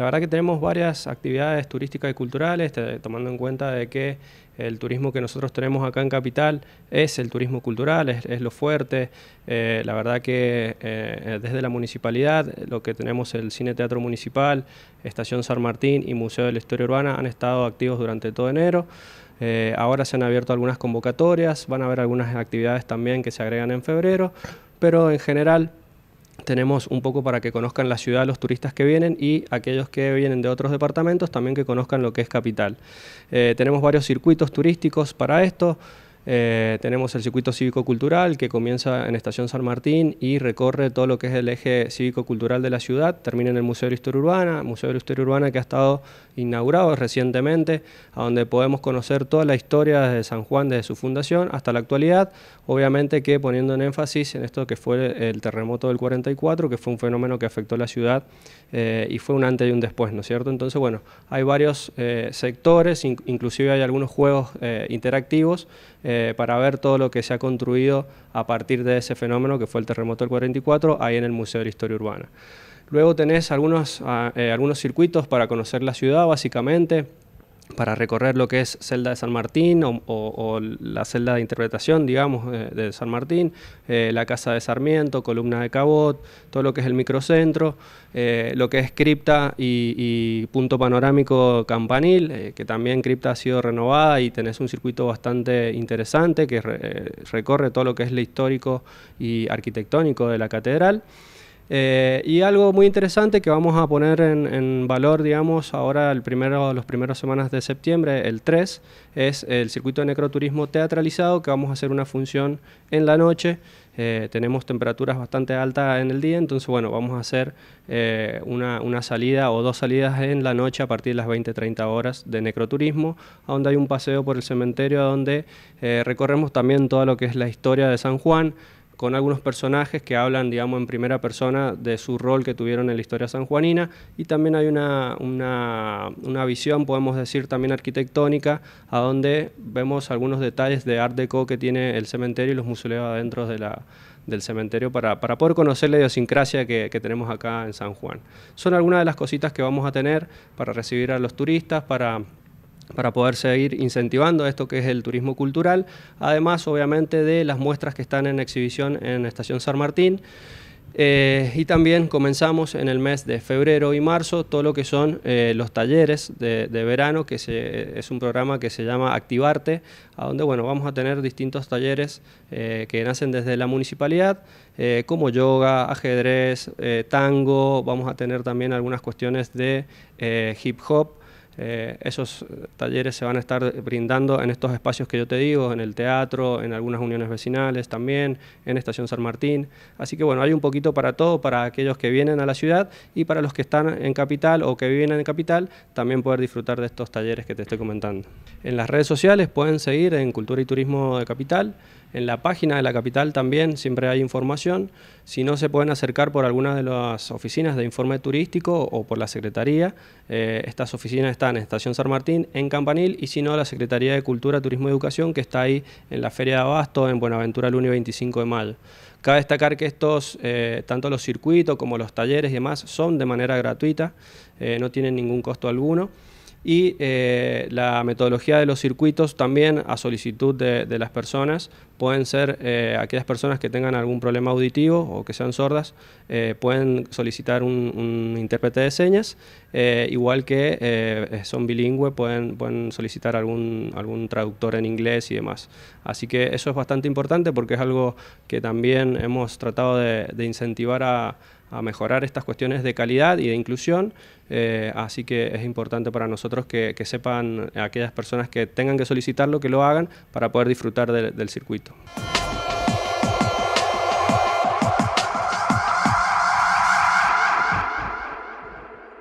La verdad que tenemos varias actividades turísticas y culturales, tomando en cuenta de que el turismo que nosotros tenemos acá en Capital es el turismo cultural, es, lo fuerte. Eh, la verdad que eh, desde la municipalidad, lo que tenemos el Cine Teatro Municipal, Estación San Martín y Museo de la Historia Urbana han estado activos durante todo enero. Eh, ahora se han abierto algunas convocatorias, van a haber algunas actividades también que se agregan en febrero, pero en general tenemos un poco para que conozcan la ciudad los turistas que vienen y aquellos que vienen de otros departamentos también que conozcan lo que es capital. Eh, tenemos varios circuitos turísticos para esto. Eh, tenemos el circuito cívico-cultural que comienza en Estación San Martín y recorre todo lo que es el eje cívico-cultural de la ciudad, termina en el Museo de Historia Urbana, Museo de Historia Urbana que ha estado inaugurado recientemente, a donde podemos conocer toda la historia de San Juan desde su fundación hasta la actualidad, obviamente que poniendo en énfasis en esto que fue el terremoto del 44, que fue un fenómeno que afectó la ciudad eh, y fue un antes y un después, ¿no es cierto? Entonces, bueno, hay varios eh, sectores, inclusive hay algunos juegos interactivos. Eh, para ver todo lo que se ha construido a partir de ese fenómeno que fue el terremoto del 44, ahí en el Museo de la Historia Urbana. Luego tenés algunos, ah, eh, algunos circuitos para conocer la ciudad, básicamente para recorrer lo que es celda de San Martín o, la celda de interpretación, digamos, eh, de, San Martín, eh, la casa de Sarmiento, columna de Cabot, todo lo que es el microcentro, eh, lo que es cripta y, punto panorámico campanil, que también cripta ha sido renovada y tenés un circuito bastante interesante que recorre todo lo que es lo histórico y arquitectónico de la catedral. Eh, y algo muy interesante que vamos a poner en, valor, digamos, ahora el primero, los primeros semanas de septiembre, el 3, es el circuito de necroturismo teatralizado, que vamos a hacer una función en la noche. Eh, tenemos temperaturas bastante altas en el día, entonces bueno, vamos a hacer eh, una, salida o dos salidas en la noche a partir de las 20-30 horas de necroturismo, donde hay un paseo por el cementerio donde recorremos también todo lo que es la historia de San Juan con algunos personajes que hablan, digamos, en primera persona de su rol que tuvieron en la historia sanjuanina y también hay una, una, visión, podemos decir, también arquitectónica, a donde vemos algunos detalles de Art Deco que tiene el cementerio y los museos adentro de del cementerio para, para, poder conocer la idiosincrasia que, que tenemos acá en San Juan. Son algunas de las cositas que vamos a tener para recibir a los turistas, para para poder seguir incentivando esto que es el turismo cultural, además obviamente de las muestras que están en exhibición en Estación San Martín. Eh, y también comenzamos en el mes de febrero y marzo todo lo que son eh, los talleres de, verano, que es un programa que se llama Activarte, donde bueno, vamos a tener distintos talleres eh, que nacen desde la municipalidad, como yoga, ajedrez, tango, vamos a tener también algunas cuestiones de hip hop, eh, esos eh, talleres se van a estar brindando en estos espacios que yo te digo, en el teatro, en algunas uniones vecinales también, en Estación San Martín. Así que bueno, hay un poquito para todo, para aquellos que vienen a la ciudad y para los que están en Capital o que viven en Capital, también poder disfrutar de estos talleres que te estoy comentando. En las redes sociales pueden seguir en Cultura y Turismo de Capital. En la página de la capital también siempre hay información. Si no, se pueden acercar por alguna de las oficinas de informe turístico o por la Secretaría. Eh, estas oficinas están en Estación San Martín, en Campanil y si no, la Secretaría de Cultura, Turismo y Educación que está ahí en la Feria de Abasto, en Buenaventura, el 1 25 de mayo. Cabe destacar que estos, eh, tanto los circuitos como los talleres y demás, son de manera gratuita, eh, no tienen ningún costo alguno y eh, la metodología de los circuitos también a solicitud de, las personas. Pueden ser eh, aquellas personas que tengan algún problema auditivo o que sean sordas, eh, pueden solicitar un, intérprete de señas, igual que son bilingües, pueden, pueden solicitar algún, algún traductor en inglés y demás. Así que eso es bastante importante porque es algo que también hemos tratado de incentivar a a mejorar estas cuestiones de calidad y de inclusión, eh, así que es importante para nosotros que, sepan aquellas personas que tengan que solicitarlo, que lo hagan para poder disfrutar del circuito.